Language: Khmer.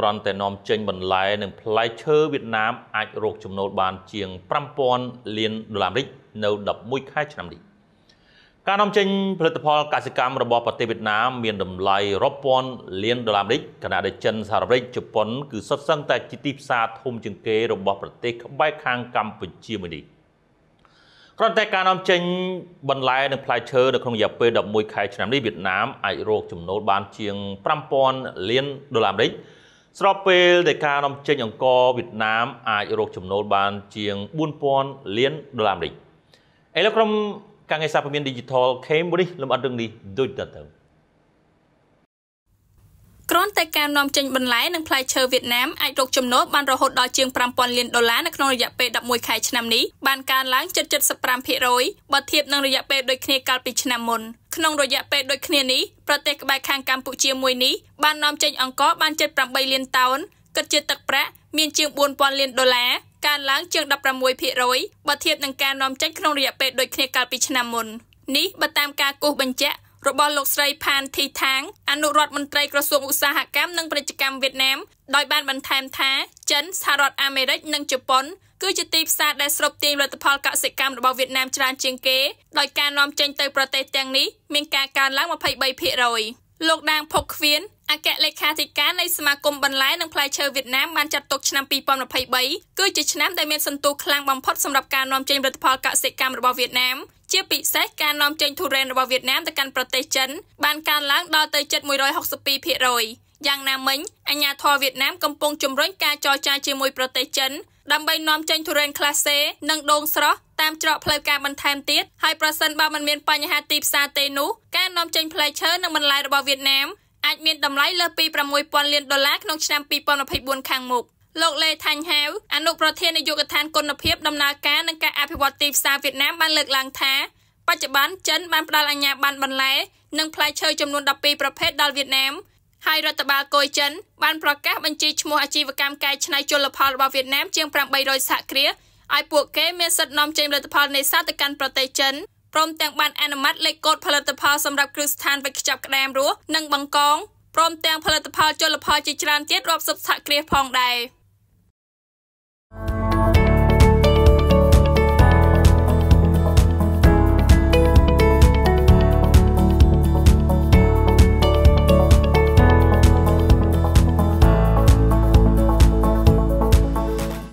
គ្រាន់តែនាំចេញបន្លែនិងផ្លែឈើវៀតណាមអាចរកចំណូលបានជាង5000លានដុល្លារអាមេរិកនៅ11ខែឆ្នាំនេះការនាំចេញផលិតផលកសិកម្មរបស់ប្រទេសវៀតណាមមានតម្លៃរាប់ពាន់លានដុល្លារអាមេរិកខណៈដែលចិនសហរដ្ឋអាមេរិកជប៉ុនគឺសុទ្ធសឹងតែជាទីផ្សារធំជាងគេរបស់ប្រទេសក្បែរខាងកម្ពុជាមួយនេះគ្រាន់តែការនាំចេញបន្លែនិងផ្លែឈើនៅក្នុងរយៈពេល11ខែឆ្នាំនេះវៀតណាមអាចរកចំណូលបានជាង5000លានដុល្លារអាមេរិកស្របពេលដែលការនាំចេញអង្ករវៀតណាមអាចរកចំណូលបានជាង4000លានដុល្លារអាមេរិកឥឡូវក្រុមការងារសារព័ត៌មាន Digital Cambridge លំអិតរឿងនេះដូចតទៅន់តែការនាំចេញបន្លែនិងផ្លែឈើវៀតណាមអាចរកចំណូលបានរហូតដល់ជាង5000លានដុល្លារនៅក្នុងរយៈពេល11ខែឆ្នាំនេះបានកើនឡើងជិត75%បើធៀបនឹងរយៈពេលដូចគ្នាកាលពីឆ្នាំមុនក្នុងរយៈពេលដូចគ្នានេះប្រទេសក្បែរខាងកម្ពុជាមួយនេះបាននាំចេញអង្ករបានជិត8លានតោនគិតជាទឹកប្រាក់មានជាង4000លានដុល្លារកើនឡើងជាង16%បើធៀបនឹងការនាំចេញក្នុងរយៈពេលដូចគ្នាកាលពីឆ្នាំមុន នេះបើតាមការគូសបញ្ជាក់របស់លោកស្រីផានធីថាងអនុរដ្ឋមន្ត្រីក្រសួងឧស្សាហកម្មនិងពាណិជ្ជកម្មវៀតណាមដោយបានបន្ថែមថា ចិនសហរដ្ឋអាមេរិកនិងជប៉ុន គឺជាទីផ្សារដែលស្រូបទាញលទ្ធផលកសិកម្មរបស់វៀតណាមច្រើនជាងគេដោយការនាំចេញទៅប្រទេសទាំងនេះមានការកើនឡើង23%លោកដាងភុកឃ្វៀនអគ្គលេខាធិការនៃសមាគមបន្លែនិងផ្លែឈើវៀតណាមបានចាត់ទុកឆ្នាំ2023គឺជាឆ្នាំដែលមានសន្ទុះខ្លាំងបំផុតសម្រាប់ការនាំចេញផលិតផលកសិកម្មរបស់វៀតណាមជាពិសេសការនាំចេញទុរេនរបស់វៀតណាមទៅកាន់ប្រទេសចិនបានកើនឡើងដល់ទៅជិត162%យ៉ាងណាមិញអាញាធរវៀតណាមកំពុងជំរុញការចរចាជាមួយប្រទេសចិនដើម្បីនាំចេញទុរេនក្លាសេនិងដូងស្រស់តាមច្រកផ្លូវការបន្ថែមទៀតហើយប្រសិនបើមិនមានបញ្ហាទីផ្សារទេនោះការនាំចេញផ្លែឈើនិងបន្លែរបស់វៀតណាមអាចមានតម្លៃលើសពី6000លានដុល្លារក្នុងឆ្នាំ2024ខាងមុខលោកលេថាញ់ហាវអនុប្រធាននាយកដ្ឋានគុណភាពដំណើរការនិងការអភិវឌ្ឍទីផ្សារវៀតណាមបានលើកឡើងថាបច្ចុប្បន្នចិនបានផ្ដល់អាជ្ញាប័ណ្ណបន្លែនិងផ្លែឈើចំនួន12ប្រភេទដល់វៀតណាមហើយរដ្ឋបាលកុយចិនបានប្រកាសបញ្ជីឈ្មោះអាជីវកម្មកែច្នៃជលផលរបស់វៀតណាមជាង800សហគ្រាសឲ្យពួកគេមានសិទ្ធិនាំចេញផលិតផលនេសាទទៅកាន់ប្រទេសចិនព្រមទាំងបានអនុម័តលេខកូដផលិតផលសម្រាប់គ្រឹះស្ថានវេចខ្ចប់ក្តាមរស់និងបង្កងព្រមទាំងផលិតផលជលផលជាច្រើនទៀតរាប់សិបសហគ្រាសផងដែរ។